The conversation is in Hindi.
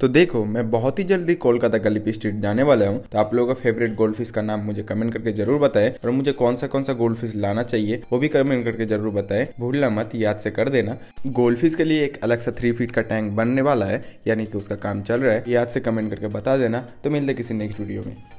तो देखो मैं बहुत ही जल्दी कोलकाता गलीपी स्ट्रीट जाने वाला हूँ तो आप लोगों का फेवरेट गोल्ड फिश का नाम मुझे कमेंट करके जरूर बताएं और मुझे कौन सा कौन सा गोल्ड फिश लाना चाहिए वो भी कमेंट करके जरूर बताएं भूलना मत याद से कर देना गोल्ड फिश के लिए एक अलग सा थ्री फीट का टैंक बनने वाला है यानी कि उसका काम चल रहा है याद से कमेंट करके बता देना तो मिलते किसी नेक्स्ट वीडियो में